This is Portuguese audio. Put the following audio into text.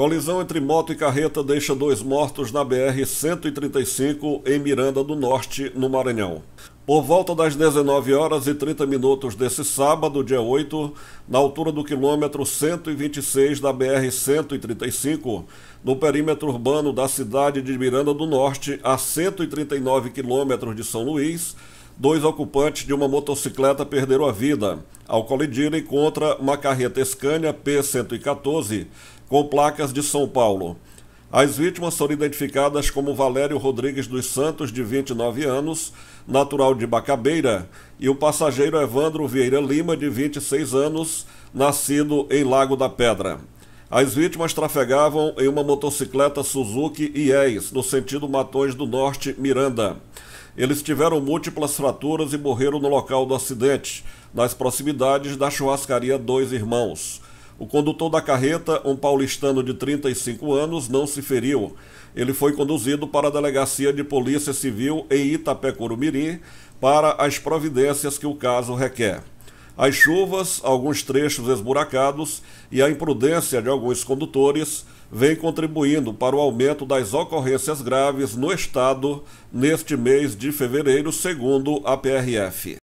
Colisão entre moto e carreta deixa dois mortos na BR-135 em Miranda do Norte, no Maranhão. Por volta das 19 horas e 30 minutos desse sábado, dia 8, na altura do quilômetro 126 da BR-135, no perímetro urbano da cidade de Miranda do Norte, a 139 quilômetros de São Luís, dois ocupantes de uma motocicleta perderam a vida ao colidirem contra uma carreta Scania P114 com placas de São Paulo. As vítimas foram identificadas como Valério Rodrigues dos Santos, de 29 anos, natural de Bacabeira, e o passageiro Evandro Vieira Lima, de 26 anos, nascido em Lago da Pedra. As vítimas trafegavam em uma motocicleta Suzuki IES, no sentido Matões do Norte, Miranda. Eles tiveram múltiplas fraturas e morreram no local do acidente, nas proximidades da churrascaria Dois Irmãos. O condutor da carreta, um paulistano de 35 anos, não se feriu. Ele foi conduzido para a delegacia de polícia civil em Itapecurumiri para as providências que o caso requer. As chuvas, alguns trechos esburacados e a imprudência de alguns condutores vem contribuindo para o aumento das ocorrências graves no estado neste mês de fevereiro, segundo a PRF.